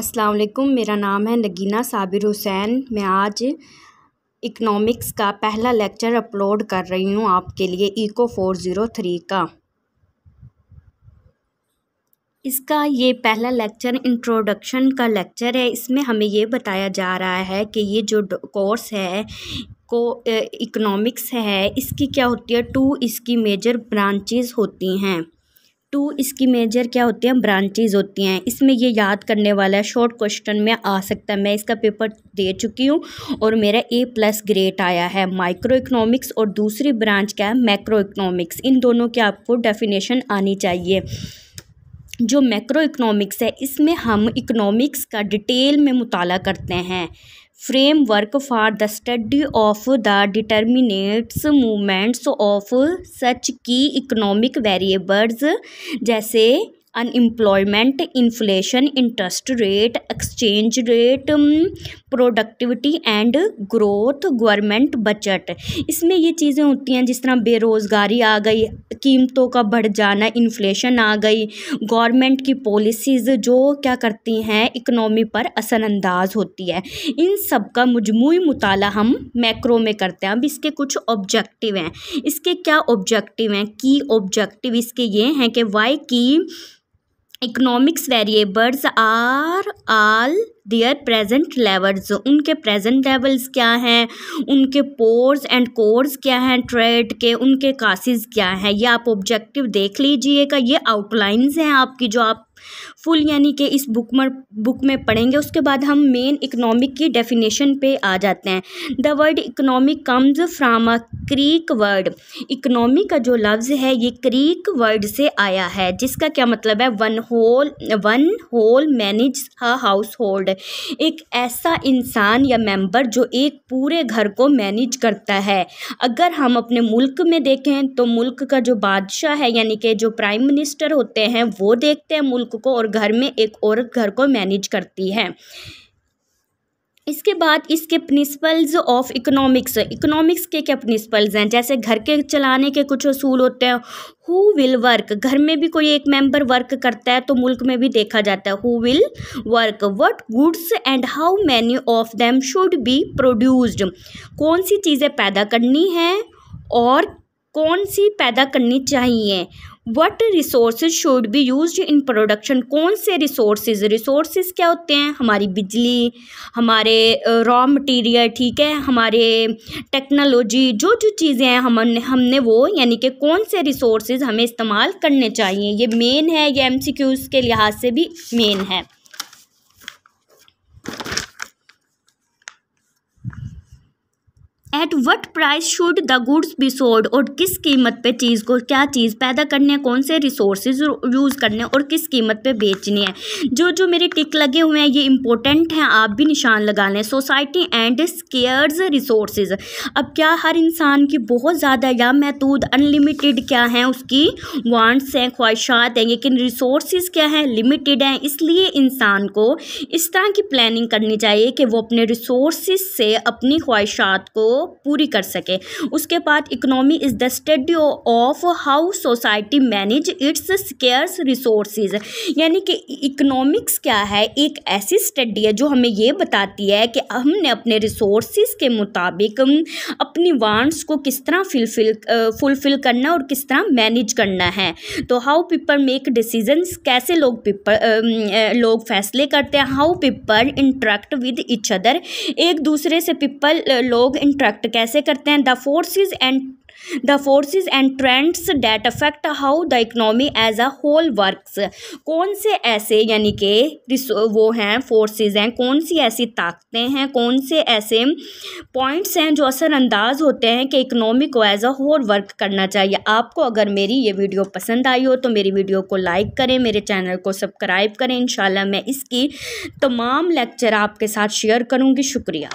असलकुम मेरा नाम है नगीना साबिर हुसैन मैं आज इकनॉमिक्स का पहला लेक्चर अपलोड कर रही हूँ आपके लिए इको फोर ज़ीरो थ्री का इसका ये पहला लेक्चर इंट्रोडक्शन का लेक्चर है इसमें हमें ये बताया जा रहा है कि ये जो कोर्स है को इकनॉमिक्स है इसकी क्या होती है टू इसकी मेजर ब्रांचेज़ होती हैं टू इसकी मेजर क्या होती हैं ब्रांचेज होती हैं इसमें ये याद करने वाला है शॉर्ट क्वेश्चन में आ सकता है मैं इसका पेपर दे चुकी हूँ और मेरा ए प्लस ग्रेड आया है माइक्रो इकोनॉमिक्स और दूसरी ब्रांच क्या है मैक्रो इकोनॉमिक्स इन दोनों की आपको डेफिनेशन आनी चाहिए जो मैक्रो इकोनॉमिक्स है इसमें हम इकोनॉमिक्स का डिटेल में मुताला करते हैं framework for the study of the determinants movements of such की इकोनॉमिक वेरिएबल्स जैसे unemployment inflation interest rate exchange rate productivity and growth government budget इसमें ये चीज़ें होती हैं जिस तरह बेरोज़गारी आ गई कीमतों का बढ़ जाना इन्फ्लेशन आ गई गवर्नमेंट की पॉलिसीज़ जो क्या करती हैं इकनॉमी पर असरअंदाज होती है इन सब का मजमू मताल हम मैक्रो में करते हैं अब इसके कुछ ऑब्जेक्टिव हैं इसके क्या ऑब्जेक्टिव हैं की ऑब्जेक्टिव इसके ये हैं कि वाई की economics variables are all their present levels उनके प्रेजेंट लेवल्स क्या हैं उनके पोर्स एंड कोर्स क्या हैं ट्रेड के उनके कासेज क्या हैं ये आप ऑब्जेक्टिव देख लीजिएगा ये आउटलाइंस हैं आपकी जो आप फुल यानी कि इस बुक में बुक में पढ़ेंगे उसके बाद हम मेन इकनॉमिक की डेफिनेशन पे आ जाते हैं the word economic comes from a Greek word economy का जो लफ्ज़ है ये क्रीक वर्ड से आया है जिसका क्या मतलब है one whole one whole manage a household एक ऐसा इंसान या मेंबर जो एक पूरे घर को मैनेज करता है अगर हम अपने मुल्क में देखें तो मुल्क का जो बादशाह है यानी कि जो प्राइम मिनिस्टर होते हैं वो देखते हैं मुल्क को और घर में एक औरत घर को मैनेज करती है इसके बाद इसके प्रिंसिपल्स ऑफ इकोनॉमिक्स इकोनॉमिक्स के क्या प्रिंसिपल्स हैं जैसे घर के चलाने के कुछ असूल होते हैं हु विल वर्क घर में भी कोई एक मेंबर वर्क करता है तो मुल्क में भी देखा जाता है who will work what goods and how many of them should be produced कौन सी चीज़ें पैदा करनी है और कौन सी पैदा करनी चाहिए what resource should be use in production कौन से रिसोर्स रिसोर्स क्या होते हैं हमारी बिजली हमारे रॉ मटेरियल ठीक है हमारे टेक्नोलॉजी जो जो चीज़ें हैं हम हमने वो यानी कि कौन से रिसोर्स हमें इस्तेमाल करने चाहिए ये मेन है ये एम के लिहाज से भी मेन है at what price should the goods be sold और किस कीमत पे चीज़ को क्या चीज़ पैदा करने है कौन से रिसोर्स यूज़ करने और किस कीमत पे बेचनी है जो जो मेरे टिक लगे हुए हैं ये इंपॉर्टेंट हैं आप भी निशान लगा लें सोसाइटी एंड स्केयर्स रिसोर्स अब क्या हर इंसान की बहुत ज़्यादा या महदूद अनलिमिटेड क्या हैं उसकी वांट्स हैं ख्वाहिशात हैं लेकिन रिसोर्स क्या हैं लिमिटेड हैं इसलिए इंसान को इस तरह की प्लानिंग करनी चाहिए कि वो अपने रिसोर्स से अपनी ख्वाहिशात को पूरी कर सके उसके बाद economy is the study of how society manage its scarce resources यानी कि इकोनॉमिक्स क्या है एक ऐसी स्टडी है जो हमें ये बताती है कि हमने अपने रिसोर्सेज के मुताबिक अपनी वांट्स को किस तरह फुलफिल फुलफिल करना और किस तरह मैनेज करना है तो हाउ पीपल मेक डिसीजंस कैसे लोग पीपल लोग फैसले करते हैं how people interact with each other एक दूसरे से पीपल लोग इंट्रैक्ट अफेक्ट कैसे करते हैं the forces and the forces and trends that affect how the economy as a whole works कौन से ऐसे यानी कि वो हैं फोर्स हैं कौन सी ऐसी ताकतें हैं कौन से ऐसे पॉइंट्स हैं जो असरअंदाज होते हैं कि इकनॉमी को एज अ होल वर्क करना चाहिए आपको अगर मेरी ये वीडियो पसंद आई हो तो मेरी वीडियो को लाइक करें मेरे चैनल को सब्सक्राइब करें इन मैं इसकी तमाम लेक्चर आपके साथ शेयर करूँगी शुक्रिया